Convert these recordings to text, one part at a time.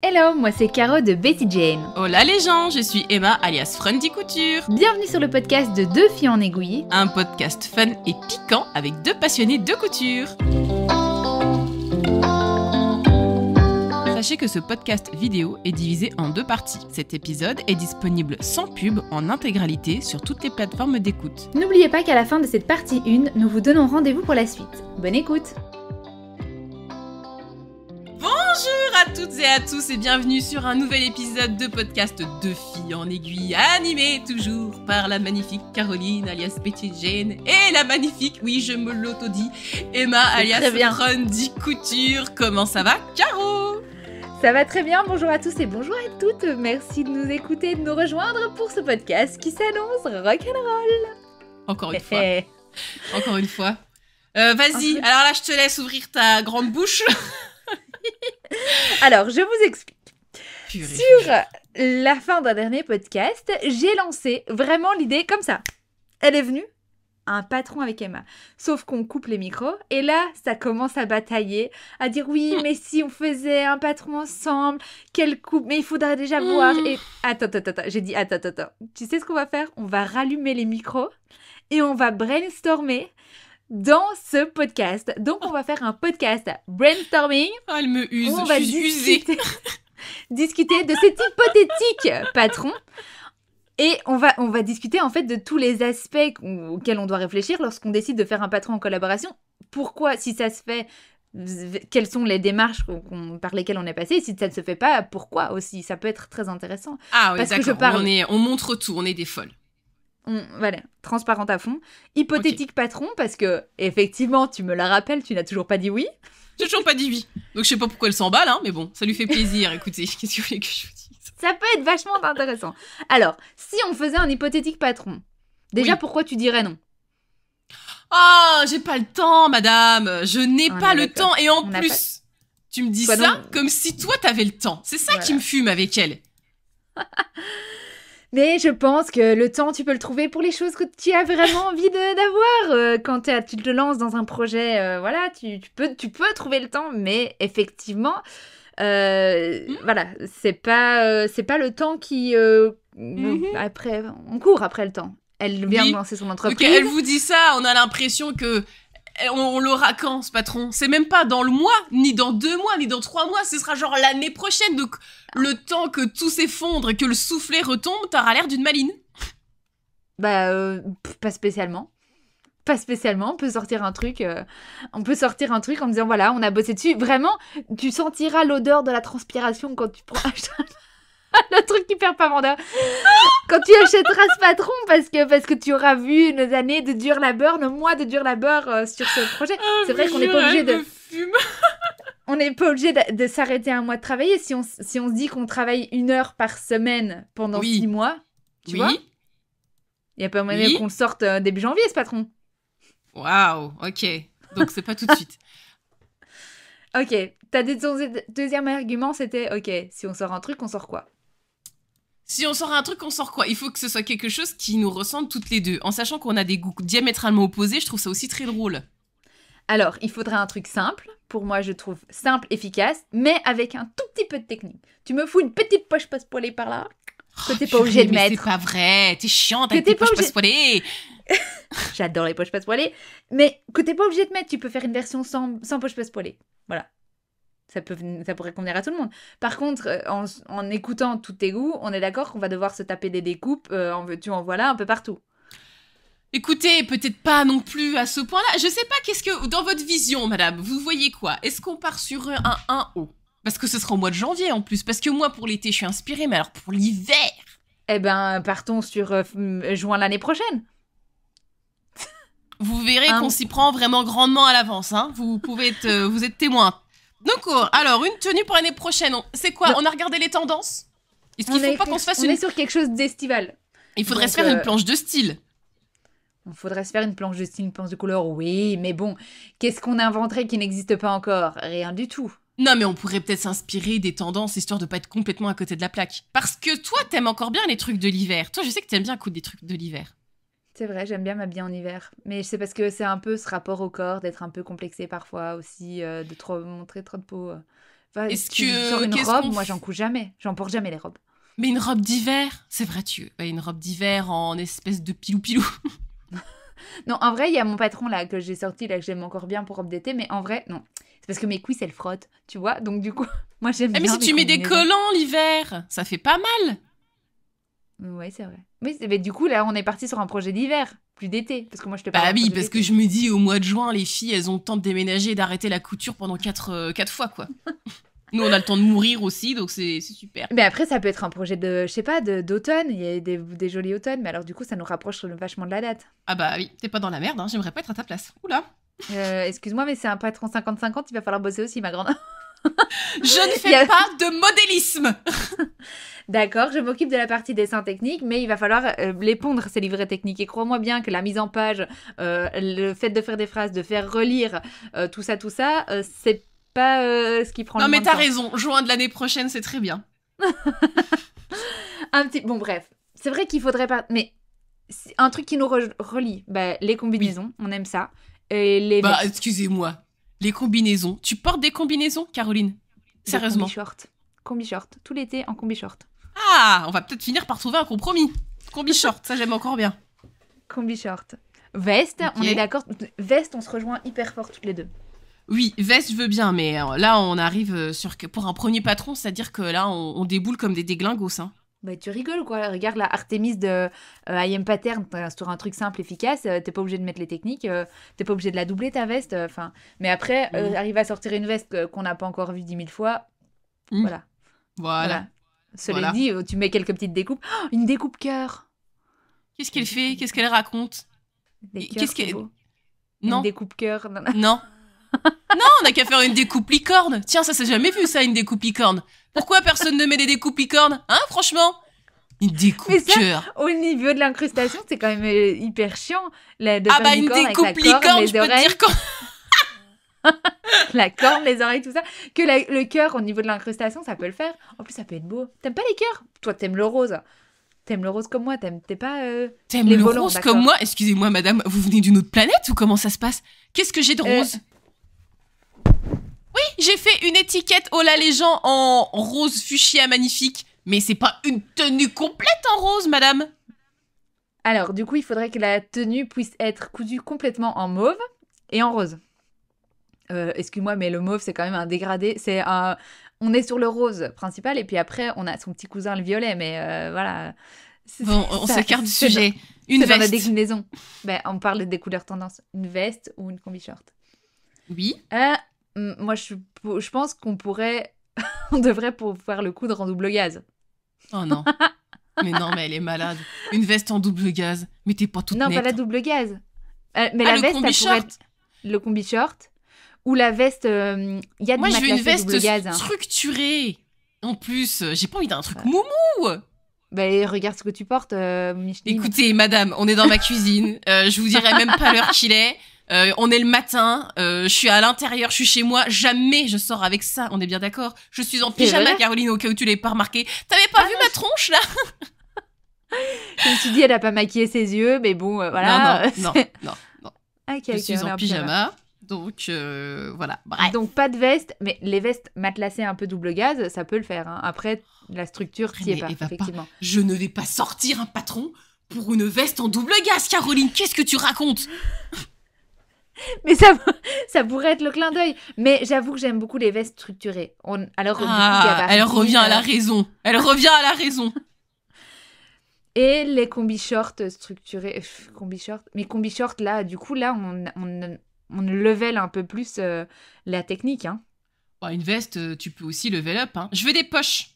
Hello, moi c'est Caro de Betty Jane. Hola les gens, je suis Emma alias Frundy Couture. Bienvenue sur le podcast de Deux filles en aiguille. Un podcast fun et piquant avec deux passionnés de couture. Sachez que ce podcast vidéo est divisé en deux parties. Cet épisode est disponible sans pub en intégralité sur toutes les plateformes d'écoute. N'oubliez pas qu'à la fin de cette partie 1, nous vous donnons rendez-vous pour la suite. Bonne écoute Bonjour à toutes et à tous et bienvenue sur un nouvel épisode de podcast Deux filles en aiguille, animé toujours par la magnifique Caroline alias Betty Jane et la magnifique, oui je me l'auto-dis, Emma alias bien. Couture. Comment ça va Caro ça va très bien, bonjour à tous et bonjour à toutes. Merci de nous écouter et de nous rejoindre pour ce podcast qui s'annonce rock'n'roll. Encore une fois. Encore une fois. Euh, vas-y, alors là je te laisse ouvrir ta grande bouche. Alors, je vous explique. Sur la fin d'un dernier podcast, j'ai lancé vraiment l'idée comme ça. Elle est venue, un patron avec Emma. Sauf qu'on coupe les micros et là, ça commence à batailler, à dire oui, mais si on faisait un patron ensemble, quelle coupe, mais il faudra déjà voir. Mm. Et attends, attends, attends, j'ai dit attends, attends. Tu sais ce qu'on va faire On va rallumer les micros et on va brainstormer dans ce podcast. Donc, on va faire un podcast brainstorming. Ah, elle me use, on va discuter, discuter de cet hypothétique patron. Et on va, on va discuter en fait de tous les aspects auxquels on doit réfléchir lorsqu'on décide de faire un patron en collaboration. Pourquoi, si ça se fait, quelles sont les démarches par lesquelles on est passé si ça ne se fait pas pourquoi aussi ça peut être très intéressant ah oui, parce on, on montre tout on est des folles voilà, transparente à fond. Hypothétique patron, parce que, effectivement, tu me la rappelles, tu n'as toujours pas dit oui. J'ai toujours pas dit oui. Donc je sais pas pourquoi elle s'emballe, hein, mais bon, ça lui fait plaisir. Écoutez, qu'est-ce que vous que je vous dise Ça peut être vachement intéressant. Alors, si on faisait un hypothétique patron, déjà pourquoi tu dirais non ah j'ai pas le temps, madame. Je n'ai pas le temps. Et en plus, tu me dis ça comme si toi t'avais le temps. C'est ça qui me fume avec elle. Mais je pense que le temps, tu peux le trouver pour les choses que tu as vraiment envie d'avoir. Euh, quand tu te lances dans un projet, euh, voilà, tu, peux, tu peux trouver le temps, mais effectivement, euh, mmh. voilà, c'est pas, c'est pas le temps qui. Mmh. Après, on court après le temps. Elle vient de lancer son entreprise. elle vous dit ça, on a l'impression que on, l'aura quand ce patron C'est même pas dans le mois, ni dans deux mois, ni dans trois mois, ce sera genre l'année prochaine. Donc ah. le temps que tout s'effondre et que le soufflet retombe, t'auras l'air d'une maline. Bah, euh, pas spécialement. Pas spécialement, on peut sortir un truc, euh, on peut sortir un truc en disant voilà, on a bossé dessus. Vraiment, tu sentiras l'odeur de la transpiration quand tu prends. le truc perd pas vendeur. Quand tu achèteras ce patron, parce que, parce que tu auras vu nos années de dur labeur, nos mois de dur labeur euh, sur ce projet. Ah, c'est vrai qu'on n'est pas obligé de. on n'est pas obligé de, s'arrêter un mois de travailler. Si on, si on se dit qu'on travaille une heure par semaine pendant six mois, tu vois Il n'y a pas moyen qu'on le sorte euh, début janvier, ce patron. Waouh, ok. Donc c'est pas tout de suite. ok, ton deuxième argument, c'était ok, si on sort un truc, on sort quoi si on sort un truc, on sort quoi Il faut que ce soit quelque chose qui nous ressemble toutes les deux. En sachant qu'on a des goûts diamétralement opposés, je trouve ça aussi très drôle. Alors, il faudrait un truc simple. Pour moi, je trouve simple, efficace, mais avec un tout petit peu de technique. Tu me fous une petite poche passepoilée par là, que oh, t'es pas obligé de mettre. C'est pas vrai, t'es chiante avec tes poches obligé... J'adore les poches passepoilées mais que t'es pas obligé de mettre. Tu peux faire une version sans, sans poche passepoilée. Voilà. Ça, peut, ça pourrait convenir à tout le monde. Par contre, euh, en, écoutant tous tes goûts, on est d'accord qu'on va devoir se taper des découpes, Tu euh, en veux-tu, en voilà, un peu partout. Écoutez, peut-être pas non plus à ce point-là. Je sais pas, qu'est-ce que, dans votre vision, madame, vous voyez quoi Est-ce qu'on part sur un 1 haut Parce que ce sera au mois de janvier en plus. Parce que moi, pour l'été, je suis inspirée, mais alors pour l'hiver Eh ben, partons sur euh, juin l'année prochaine. Vous verrez qu'on s'y prend vraiment grandement à l'avance, hein. Vous pouvez être, vous êtes témoin. Donc, euh, alors, une tenue pour l'année prochaine. C'est quoi On a regardé les tendances Est-ce qu'il faut pas qu'on se fasse une. est sur quelque chose d'estival. Il faudrait se faire une euh, planche de style. Il faudrait se faire une planche de style, une planche de couleur, oui, mais bon, qu'est-ce qu'on inventerait qui n'existe pas encore Rien du tout. Non, mais on pourrait peut-être s'inspirer des tendances histoire de pas être complètement à côté de la plaque. Parce que toi, t'aimes encore bien les trucs de l'hiver. Toi, je sais que t'aimes bien coup des trucs de l'hiver. C'est vrai, j'aime bien m'habiller en hiver. Mais c'est parce que c'est un peu ce rapport au corps, d'être un peu complexé parfois aussi, euh, de trop montrer trop de peau. Euh. Enfin, Est-ce que une robe, moi j'en couche jamais, j'en porte jamais les robes. Mais une robe d'hiver, c'est vrai tu, une robe d'hiver en espèce de pilou pilou. non, en vrai, il y a mon patron là que j'ai sorti là que j'aime encore bien pour robe d'été, mais en vrai, non. C'est parce que mes cuisses elles frottent, tu vois. Donc du coup, moi j'aime ah, bien Mais si tu mets des collants l'hiver, ça fait pas mal. Ouais, c'est vrai. Mais, du coup, là, on est parti sur un projet d'hiver, plus d'été, parce que moi, je te bah parle. Bah oui, parce que je me dis, au mois de juin, les filles, elles ont le temps de déménager et d'arrêter la couture pendant quatre, euh, quatre fois, quoi. Nous, on a le temps de mourir aussi, donc c'est super. Mais après, ça peut être un projet de, je sais pas, d'automne. Il y a des, des jolis automnes, mais alors du coup, ça nous rapproche vachement de la date. Ah bah oui, t'es pas dans la merde, hein. j'aimerais pas être à ta place. Oula euh, Excuse-moi, mais c'est un patron 50-50, il va falloir bosser aussi, ma grande je ne fais pas de modélisme. D'accord, je m'occupe de la partie dessin technique, mais il va falloir euh, les pondre, ces livrets techniques. Et crois-moi bien que la mise en page, euh, le fait de faire des phrases, de faire relire euh, tout ça, tout ça, c'est pas ce qui prend non, mais t'as raison, juin de l'année prochaine, c'est très bien. Un petit... Bon, bref. C'est vrai qu'il faudrait pas... Mais un truc qui nous relie, bah, les combinaisons, on aime ça. Et les... Bah, excusez-moi, les combinaisons. Tu portes des combinaisons, Caroline Sérieusement Combi short. Combi short. Tout l'été en combi short. Ah, on va peut-être finir par trouver un compromis. Combi short, ça j'aime encore bien. Combi short. Veste, on est d'accord. Veste, on se rejoint hyper fort toutes les deux. Oui, veste, je veux bien, mais euh, là, on arrive euh, sur pour un premier patron, c'est-à-dire que là, on, on déboule comme des déglingos. Hein. Bah, tu rigoles quoi, regarde la Artemis de IM euh, I am pattern, un truc simple, efficace, euh, t'es pas obligé de mettre les techniques, euh, t'es pas obligé de la doubler ta veste, enfin, mais après, arriver à sortir une veste qu'on n'a pas encore vue dix mille fois, mmh. voilà. Voilà. Cela dit, tu mets quelques petites découpes, oh, une découpe cœur Qu'est-ce qu'elle fait Qu'est-ce qu'elle raconte Qu'est-ce qu'elle... Non. Une découpe cœur Non non, on n'a qu'à faire une découpe licorne. Tiens, ça, c'est jamais vu, ça, une découpe licorne. Pourquoi personne ne met des découpes licorne Hein, franchement une découpe cœur. Au niveau de l'incrustation, c'est quand même euh, hyper chiant. La, de ah bah une découpe licorne, je peux te dire quand... la corne, les oreilles, tout ça. Que le cœur, au niveau de l'incrustation, ça peut le faire. En plus, ça peut être beau. T'aimes pas les cœurs Toi, t'aimes le rose. T'aimes le rose comme moi, t'aimes pas euh, T'aimes le rose comme moi Excusez-moi, madame, vous venez d'une autre planète ou comment ça se passe Qu'est-ce que j'ai de euh, rose j'ai fait une étiquette oh là les gens en rose fuchsia magnifique. Mais c'est pas une tenue complète en rose, madame. Alors, du coup, il faudrait que la tenue puisse être cousue complètement en mauve et en rose. Euh, excuse-moi, mais le mauve, c'est quand même un dégradé. C'est un... On est sur le rose principal, et puis après, on a son petit cousin le violet, mais euh, voilà. Bon, on s'écarte du sujet. une veste. Dans la déclinaison. ben, on parle des couleurs tendances. Une veste ou une combi short. Oui. Euh, moi, je, pense qu'on pourrait. on devrait pouvoir le coudre en double gaz. Oh non. mais non, mais elle est malade. Une veste en double gaz. Mais t'es pas toute Non, pas la double gaz. Euh, mais ah, la le veste, combi short. Le combi short. Ou la veste. Il y a Moi, je veux une veste structurée. En plus, euh, j'ai pas envie d'un truc moumou. Ben, bah, regarde ce que tu portes, euh, Micheline. Écoutez, madame, on est dans ma cuisine. je vous dirai même pas l'heure qu'il est. Euh, on est le matin, euh, je suis à l'intérieur, je suis chez moi, jamais je sors avec ça, on est bien d'accord. Je suis en pyjama, Caroline, au cas où tu l'es pas remarqué. T'avais pas ah vu ma tronche là Je me suis dit, elle a pas maquillé ses yeux, mais bon, euh, voilà. Non, non, non, non, ah, je suis en pyjama. Donc voilà, Donc pas de veste, mais les vestes matelassées un peu double gaz, ça peut le faire. Hein. Après, la structure, qui est pas, effectivement. Je ne vais pas sortir un patron pour une veste en double gaz, Caroline. Qu'est-ce que tu racontes mais ça, ça pourrait être le clin d'œil. Mais j'avoue que j'aime beaucoup les vestes structurées. alors, ah, elle revient à la euh, raison. Elle revient à la raison. Et les combi shorts structurés. Euh, combi shorts. Mais combi shorts, là, du coup, là, on, on, on level un peu plus euh, la technique. Hein. Bah, une veste, tu peux aussi level up. Hein. Je veux des poches.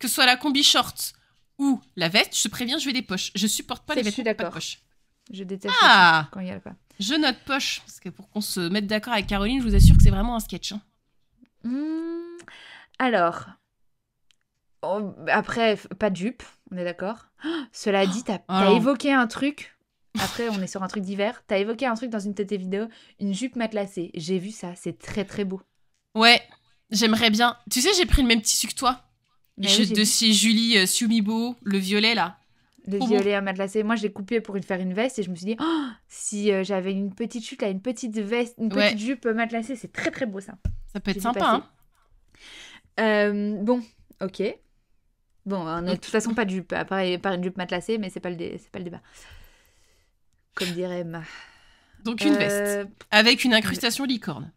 Que ce soit la combi short ou la veste, je te préviens, je veux des poches. Je supporte pas les poches. Je suis d'accord. Je déteste ah quand il y a pas. Je note poche, parce que pour qu'on se mette d'accord avec Caroline, je vous assure que c'est vraiment un sketch. Hein. Hmm, alors, oh, après, pas de jupe on est d'accord. Oh, cela dit, t'as oh, évoqué un truc. Après, on est sur un truc d'hiver. T'as évoqué un truc dans une tête vidéo, une jupe matelassée. J'ai vu ça, c'est très très beau. Ouais, j'aimerais bien. Tu sais, j'ai pris le même tissu que toi. Bah de chez Julie euh, Sumibo, le violet là. De mmh violer à matelassé. Moi, j'ai coupé pour faire une veste et je me suis dit, oh, si euh, j'avais une petite chute là, une petite veste, une petite jupe matelassée, c'est très très beau ça. Ça peut être sympa. Hein euh, bon, ok. Bon, on hein, de toute façon pas de jupe, à part, une jupe matelassée, mais c'est pas le pas le débat. Comme dirait ma. Donc une veste euh, avec une incrustation licorne.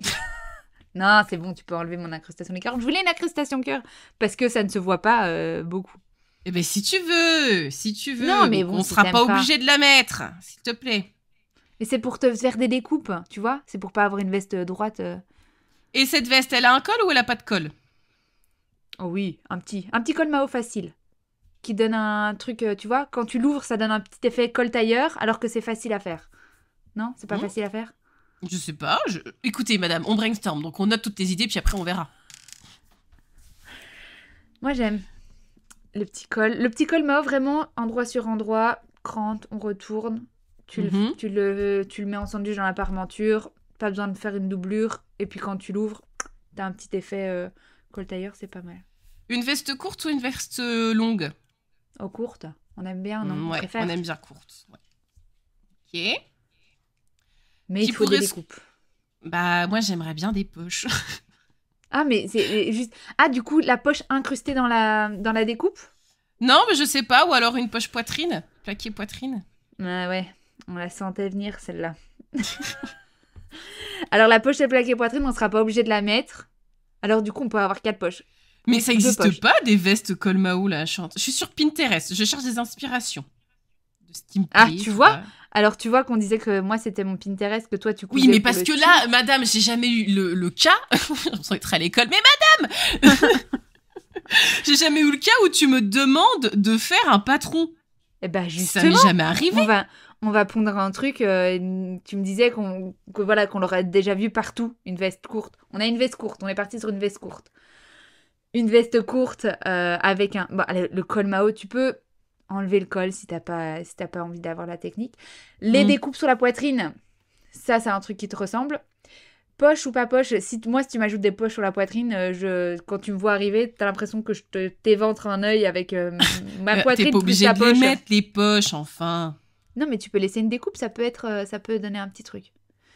non, c'est bon, tu peux enlever mon incrustation licorne. Je voulais une incrustation cœur parce que ça ne se voit pas beaucoup. Eh bien, si tu veux, si tu veux. mais on sera pas obligé de la mettre, s'il te plaît. Mais c'est pour te faire des découpes, tu vois. C'est pour pas avoir une veste euh, droite. Euh. Et cette veste, elle a un col ou elle a pas de col Oh oui, un petit, un petit col Mao facile, qui donne un truc, euh, tu vois. Quand tu l'ouvres, ça donne un petit effet col tailleur, alors que c'est facile à faire. Non, c'est pas facile à faire. Je sais pas. Écoutez, madame, on brainstorm, donc on note toutes tes idées, puis après on verra. Moi j'aime le petit col. Le petit col mort, vraiment, endroit sur endroit, crante, on retourne. Tu, le, mhm. tu, le, tu le mets en sandwich dans la parementure, pas besoin de faire une doublure. Et puis quand tu l'ouvres, t'as un petit effet euh, col tailleur, c'est pas mal. Une veste courte ou une veste euh, longue Oh, courte. On aime bien, non mm, ouais, on, aime bien courte. Ouais. Ok. Mais il faut des coupes Bah, moi, j'aimerais bien des poches. Ah, mais c'est juste. Ah, du coup, la poche incrustée dans la, dans la découpe Non, mais je sais pas. Ou alors une poche poitrine, plaqué poitrine. Ah ouais, on la sentait venir celle-là. alors la poche plaqué poitrine, on sera pas obligé de la mettre. Alors du coup, on peut avoir quatre poches. Mais ça n'existe pas des vestes Colmao là, chante. Je suis sur Pinterest, je cherche des inspirations. De ah, Steam ah, tu vois, alors tu vois qu'on disait que moi c'était mon Pinterest, que toi tu Oui, mais parce que là, madame, j'ai jamais eu le, cas. On très à l'école, mais madame J'ai jamais eu le cas où tu me demandes de faire un patron. Eh ben justement, ça m'est jamais arrivé. On va, on va pondre un truc. Euh, tu me disais qu'on que voilà qu'on l'aurait déjà vu partout, une veste courte. On a une veste courte. On est parti sur une veste courte. Une veste courte euh, avec un bah, le col Mao. Tu peux enlever le col si t'as pas, si pas envie d'avoir la technique. Les mm. découpes sur la poitrine, ça c'est un truc qui te ressemble. Poche ou pas poche, moi si tu m'ajoutes des poches sur la poitrine, euh, je, quand tu me vois arriver, tu as l'impression que je t'éventre un œil avec euh, ma euh, poitrine. tu pas obligé de mettre les poches enfin. Non mais tu peux laisser une découpe, ça peut être, ça peut donner un petit truc.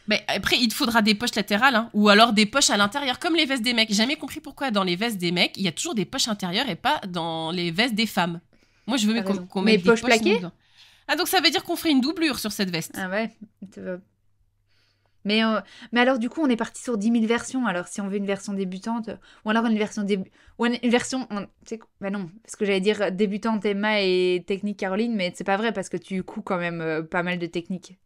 Mais après, il te faudra des poches latérales, hein. ou alors des poches à l'intérieur, comme les vestes des mecs. J'ai jamais compris pourquoi dans les vestes des mecs, il y a toujours des poches intérieures et pas dans les vestes des femmes. Moi, je veux qu'on mette des poches, plaquées. Ah, donc ça veut dire qu'on ferait une doublure sur cette veste. Ah ouais. Mais, euh, mais alors, du coup, on est parti sur 10 000 versions. Alors, si on veut une version débutante, ou alors une version début. Ou une version. Bah non, parce que j'allais dire débutante Emma et technique Caroline, mais c'est pas vrai parce que tu coups quand même euh, pas mal de techniques.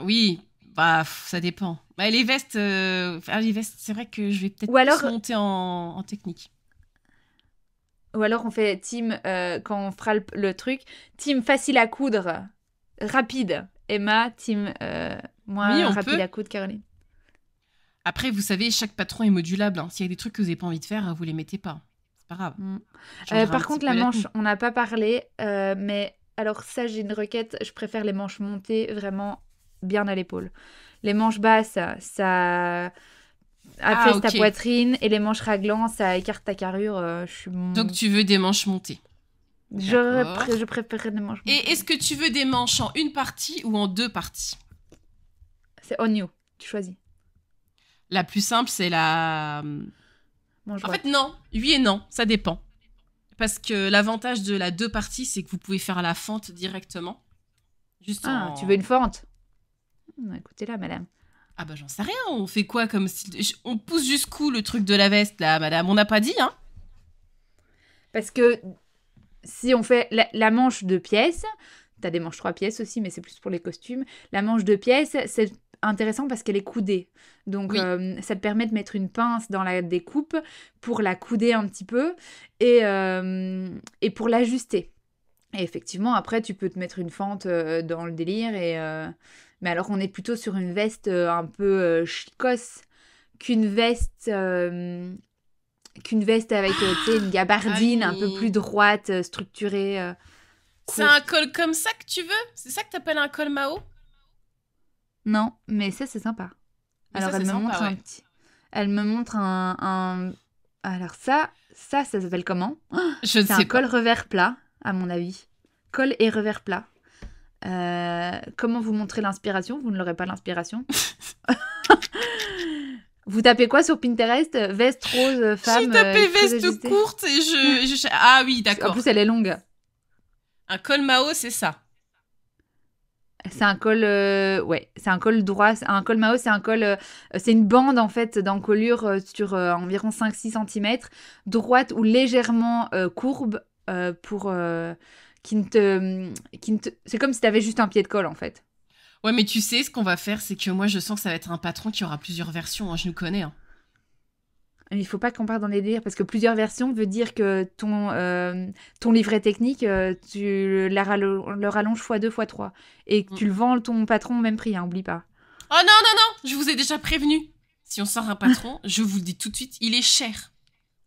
Oui, bah, ça dépend. Bah, les vestes, euh, ah, les vestes c'est vrai que je vais peut-être monter en, en technique. Ou alors on fait team, euh, quand on fera le, truc, team facile à coudre, rapide. Emma, team moi euh, moins rapide à coudre, Caroline. Après, vous savez, chaque patron est modulable. Hein. S'il y a des trucs que vous n'avez pas envie de faire, hein, vous les mettez pas. C'est pas grave. Mm. Euh, par contre, la manche, on n'a pas parlé, mais alors ça, j'ai une requête. Je préfère les manches montées vraiment bien à l'épaule. Les manches basses, ça, ah, Après, ta poitrine et les manches raglants, ça écarte ta carrure. Euh, je suis... Donc tu veux des manches montées je, préférerais des manches montées. Et est-ce que tu veux des manches en une partie ou en deux parties C'est on you, tu choisis. La plus simple, c'est la... en fait, non. Oui et non, ça dépend. Parce que l'avantage de la deux parties, c'est que vous pouvez faire la fente directement. Juste ah, tu veux une fente Écoutez là, madame. Ah bah j'en sais rien, on fait quoi comme si On pousse jusqu'où le truc de la veste là, madame On n'a pas dit, hein Parce que si on fait la, manche de pièces, t'as des manches trois pièces aussi, mais c'est plus pour les costumes. La manche de pièces, c'est intéressant parce qu'elle est coudée. Donc euh, ça te permet de mettre une pince dans la découpe pour la couder un petit peu et, euh, et pour l'ajuster. Et effectivement, après, tu peux te mettre une fente euh, dans le délire et... Mais alors on est plutôt sur une veste euh, un peu euh, chicosse qu'une veste euh, qu'une veste avec une ah, gabardine un peu plus droite, structurée. c'est un col comme ça que tu veux C'est ça que t'appelles un col Mao Non, mais ça c'est sympa. Alors elle, me petit... elle, me montre un un... Alors ça, ça, ça s'appelle comment Je sais un col revers plat, à mon avis. Col et revers plat. Euh, comment vous montrer l'inspiration Vous ne l'aurez pas l'inspiration. vous tapez quoi sur Pinterest Veste rose femme. J'ai euh, tapé veste courte et je, Ah oui, d'accord. En plus, elle est longue. Un col Mao, c'est ça. C'est un col, euh, ouais, c'est un col droit, un col Mao, c'est un col, c'est une bande en fait d'encolure sur environ 5-6 cm, droite ou légèrement courbe pour qui te, c'est comme si tu avais juste un pied de colle en fait. Ouais, mais tu sais, ce qu'on va faire, c'est que moi, je sens que ça va être un patron qui aura plusieurs versions. Hein, je nous connais. Hein. Mais il faut pas qu'on parte dans les délires parce que plusieurs versions veut dire que ton, euh, ton livret technique, euh, tu le rallonges fois deux, fois trois. et que mm. tu le vends ton patron au même prix, N'oublie hein, oublie pas. Oh non, non, non, je vous ai déjà prévenu. Si on sort un patron, je vous le dis tout de suite, il est cher.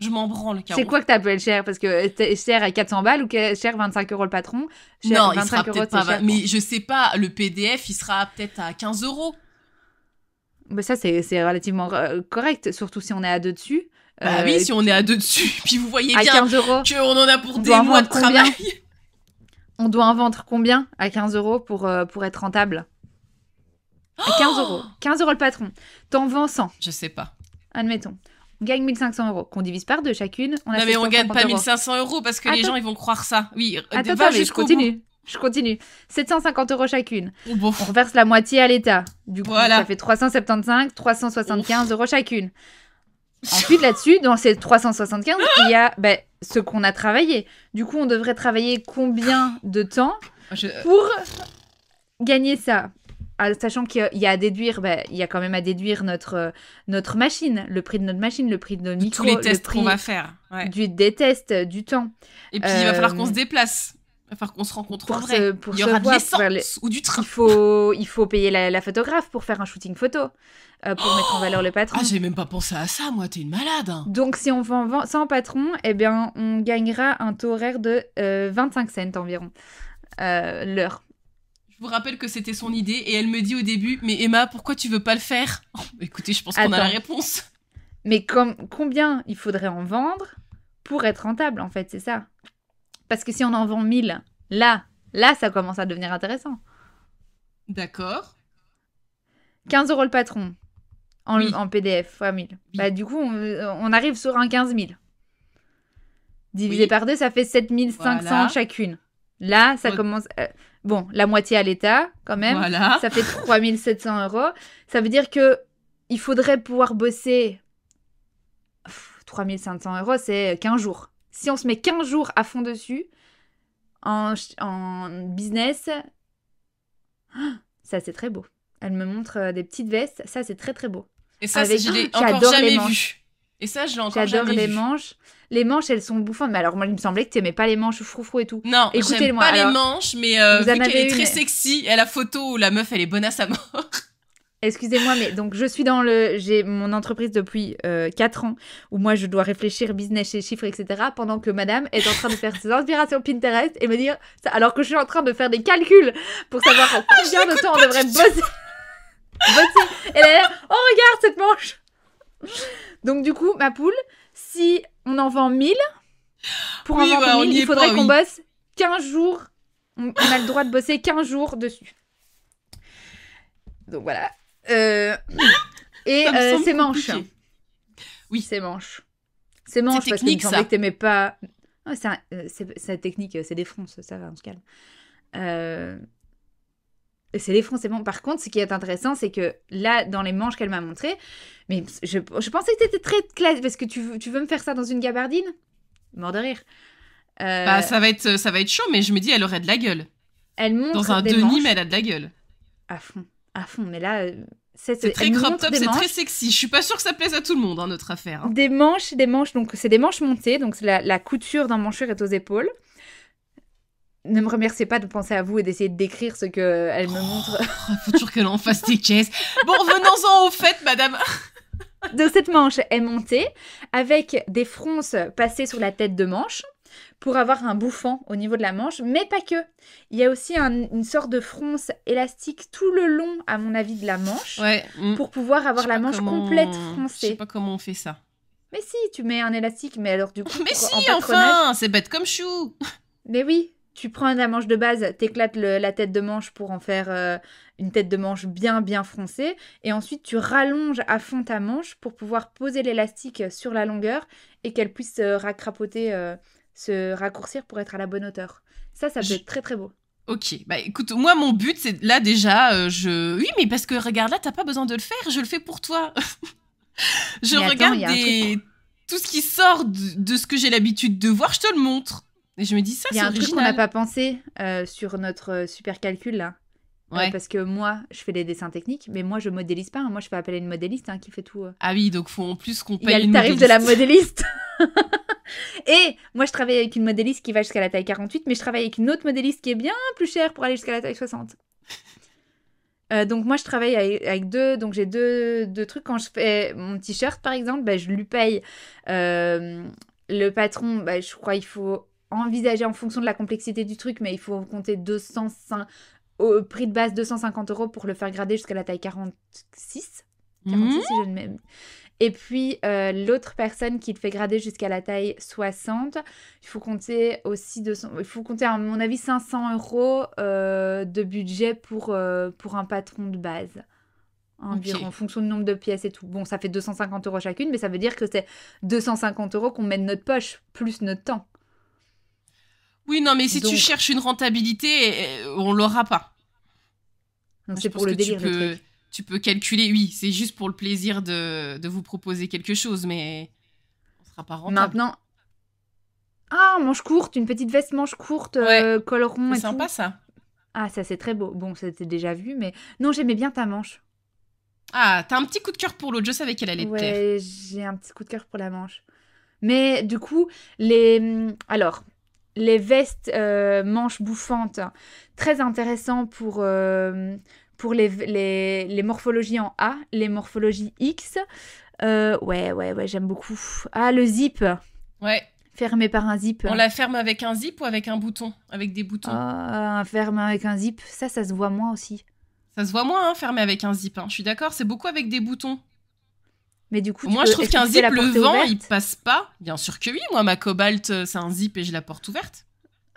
Je m'en branle. C'est quoi que t'appelles cher Parce que euh, cher à 400 balles ou cher 25 euros le patron Non, 25 il sera peut-être pas. mais je sais pas, le PDF, il sera peut-être à 15 euros. Mais bah, ça, c'est relativement euh, correct, surtout si on est à deux dessus. Bah euh, oui, si on est à deux dessus. Puis vous voyez bien qu'on en a pour des mois de travail. on doit en vendre combien à 15 euros pour, pour être rentable À 15 euros. 15 euros le patron. T'en vends 100. Je sais pas. Admettons. On gagne 1500 euros, qu'on divise par deux chacune. On a mais on gagne pas 1500 euros parce que les gens, ils vont croire ça. Oui, euh, attends, je continue. Je continue. 750 euros chacune. Oh, on reverse la moitié à l'État. Du coup, ça fait 375, 375 euros chacune. Ensuite, là-dessus, dans ces 375, il y a ben, ce qu'on a travaillé. Du coup, on devrait travailler combien de temps pour gagner ça ah, sachant qu'il y a à déduire, bah, il y a quand même à déduire notre, euh, notre machine, le prix de notre machine, le prix de nos micros. Tous les tests va faire. Du, des euh, du temps. Et puis, il va falloir euh, qu'on se déplace. Il falloir qu'on se rencontre pour en vrai. Se, il y aura ou du train. Il faut, il faut payer la, photographe pour faire un shooting photo. pour mettre en valeur le ah, patron. Ah, j'ai même pas pensé à ça, moi, t'es une malade. Hein. Donc, si on vend sans patron, eh bien, on gagnera un taux horaire de 25 cents environ l'heure. Je vous rappelle que c'était son idée et elle me dit au début Mais Emma, pourquoi tu veux pas le faire Écoutez, je pense qu'on a la réponse. Mais combien il faudrait en vendre pour être rentable, en fait, c'est ça Parce que si on en vend 1000, là, là, ça commence à devenir intéressant. D'accord. 15 euros le patron en, PDF fois 1000. Bah, du coup, on, euh, arrive sur un 15 000. Divisé par deux, ça fait 7500 chacune. Là, ça commence. Euh, Bon, la moitié à l'État, quand même. Voilà. Ça fait 3700 euros. Ça veut dire que il faudrait pouvoir bosser 3500 euros, c'est 15 jours. Si on se met 15 jours à fond dessus, en, en business, ça c'est très beau. Elle me montre euh, des petites vestes, ça c'est très très beau. Et ça, c'est je encore jamais vu. Et ça, je l'entends encore J'adore les manches. Les manches, elles sont bouffantes. Mais alors, moi, il me semblait que tu aimais pas les manches froufrou et tout. Non, écoutez-moi. Pas les manches, mais euh, vu est très sexy, elle a photo où la meuf, elle est bonne à sa mort. Excusez-moi, mais donc je suis dans le. J'ai mon entreprise depuis 4 euh, ans où moi je dois réfléchir business et chiffres, etc. Pendant que madame est en train de faire ses inspirations Pinterest et me dire. alors que je suis en train de faire des calculs pour savoir en combien de temps on devrait bosser. bosser. Et là, oh regarde cette manche Donc du coup, ma poule, si on en vend 1000, pour en vendre 1000, bah, il faudrait qu'on bosse 15 jours. On, a le droit de bosser 15 jours dessus. Donc voilà. Euh... Et euh, ses manches. Hein. Oui. Ses manches. Ses manches, parce que envie que t'aimais pas... Oh, c'est un... Euh, technique, euh, c'est des fronces, ça va, on se calme. Euh c'est les par contre, ce qui est intéressant, c'est que là, dans les manches qu'elle m'a montrées, mais je, pensais que c'était très classe parce que tu, veux me faire ça dans une gabardine Mort de rire. Euh, bah, ça va être euh, ça va être chaud, mais je me dis, elle aurait de la gueule. Elle monte dans un denim, elle a de la gueule. À fond, à fond. Mais là, euh, c'est très crop top, c'est très sexy. Je suis pas sûre que ça plaise à tout le monde, hein, notre affaire. Hein. Des manches, des manches. Donc c'est des manches montées, donc la, la couture d'un manchure est aux épaules ne me remerciez pas de penser à vous et d'essayer de décrire ce que elle me montre. Il oh, faut toujours que l'on fasse des caisses. Bon, venons-en au fait, madame. Donc cette manche est montée avec des fronces passées sur la tête de manche pour avoir un bouffant au niveau de la manche, mais pas que. Il y a aussi une sorte de fronce élastique tout le long, à mon avis, de la manche mm. pour pouvoir avoir la manche complète froncée. Je sais pas comment on fait ça. Mais si, tu mets un élastique, mais alors du coup. Mais si, enfin, c'est bête comme chou. Mais oui, tu prends la manche de base, t'éclates la tête de manche pour en faire euh, une tête de manche bien bien froncée, et ensuite tu rallonges à fond ta manche pour pouvoir poser l'élastique sur la longueur et qu'elle puisse se euh, racrapoter, euh, se raccourcir pour être à la bonne hauteur. Ça, ça peut être très très beau. Ok, bah écoute, moi mon but c'est là déjà, je... Oui, mais parce que regarde là, t'as pas besoin de le faire, je le fais pour toi. je regarde tout ce qui sort de ce que j'ai l'habitude de voir, je te le montre. Et je me dis ça, c'est un truc qu'on n'a pas pensé euh, sur notre euh, super calcul là. Euh, ouais. parce que moi, je fais les dessins techniques, mais moi, je modélise pas. Hein. Moi, je peux appeler une modéliste hein, qui fait tout. Ah oui, donc faut en plus qu'on paye. Il y a le tarif de la modéliste. Et moi, je travaille avec une modéliste qui va jusqu'à la taille 48, mais je travaille avec une autre modéliste qui est bien plus chère pour aller jusqu'à la taille 60. donc moi je travaille avec, deux, donc j'ai deux, deux, trucs. Quand je fais mon t-shirt par exemple, bah, je lui paye le patron, bah, je crois il faut envisager en fonction de la complexité du truc, mais il faut compter 205, au prix de base 250 euros pour le faire grader jusqu'à la taille 46. 46 mmh. je ne Et puis euh, l'autre personne qui le fait grader jusqu'à la taille 60, il faut compter aussi 200, il faut compter à mon avis 500 euros euh, de budget pour, euh, pour un patron de base. Environ, en fonction du nombre de pièces et tout. Bon, ça fait 250 euros chacune, mais ça veut dire que c'est 250 euros qu'on met de notre poche, plus notre temps. Oui, non, mais si tu cherches une rentabilité, euh, on l'aura pas. C'est pour le délire. Tu peux, tu peux calculer, oui, c'est juste pour le plaisir de, de, vous proposer quelque chose, mais on sera pas rentable. Maintenant. Ah, manche courte, une petite veste manche courte, euh, ouais. col rond. C'est sympa ça. Ah, ça c'est très beau. Bon, c'était déjà vu, mais non, j'aimais bien ta manche. Ah, t'as un petit coup de cœur pour l'autre, je savais qu'elle allait j'ai un petit coup de cœur pour la manche. Mais du coup, les. Hum, alors, les vestes euh, manches bouffantes, très intéressant pour, euh, pour les, les, morphologies en A, les morphologies X. Euh, ouais, ouais, ouais, j'aime beaucoup. Ah, le zip. Ouais. Fermé par un zip. On la ferme avec un zip ou avec un bouton Avec des boutons. Ah, ferme avec un zip, ça, ça se voit moins aussi. Ça se voit moins, hein, fermé avec un zip. Hein. Je suis d'accord, c'est beaucoup avec des boutons. Mais du coup, moi je trouve qu'un zip, le vent, il passe pas. Bien sûr que oui, moi ma cobalt, euh, c'est un zip et j'ai la porte ouverte.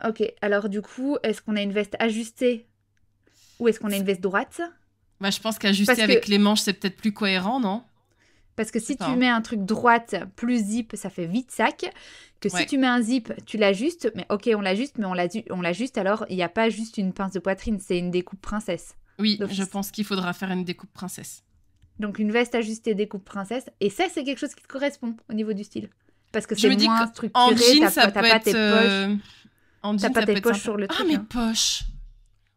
Ok, alors du coup, est-ce qu'on a une veste ajustée ou est-ce qu'on a une veste droite bah, Je pense qu'ajuster avec les manches, c'est peut-être plus cohérent, non parce que si tu mets un truc droite plus zip, ça fait vite sac. Que si tu mets un zip, tu l'ajustes. Mais ok, on l'ajuste, mais on l'ajuste. Alors, il n'y a pas juste une pince de poitrine, c'est une découpe princesse. Oui, je pense qu'il faudra faire une découpe princesse. Donc une veste ajustée découpe princesse. Et ça, c'est quelque chose qui te correspond au niveau du style. Parce que c'est moins structuré, en jean, ça pas tes euh, poches. T'as pas tes poches sur le ah, truc. Ah, mais hein. poches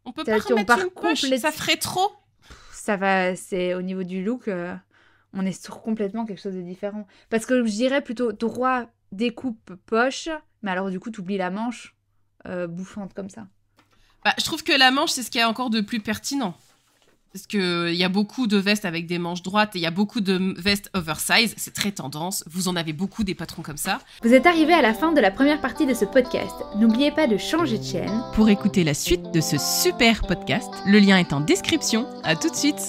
On peut pas remettre une poche, ça ferait trop Ça va, c'est au niveau du look, euh, on est sur complètement quelque chose de différent. Parce que je dirais plutôt droit, découpe, poche, mais alors du coup, t'oublies la manche euh, bouffante comme ça. Bah, je trouve que la manche, c'est ce qui est encore de plus pertinent parce qu'il euh, y a beaucoup de vestes avec des manches droites et il y a beaucoup de vestes oversize. C'est très tendance. Vous en avez beaucoup des patrons comme ça. Vous êtes arrivé à la fin de la première partie de ce podcast. N'oubliez pas de changer de chaîne. Pour écouter la suite de ce super podcast, le lien est en description. À tout de suite.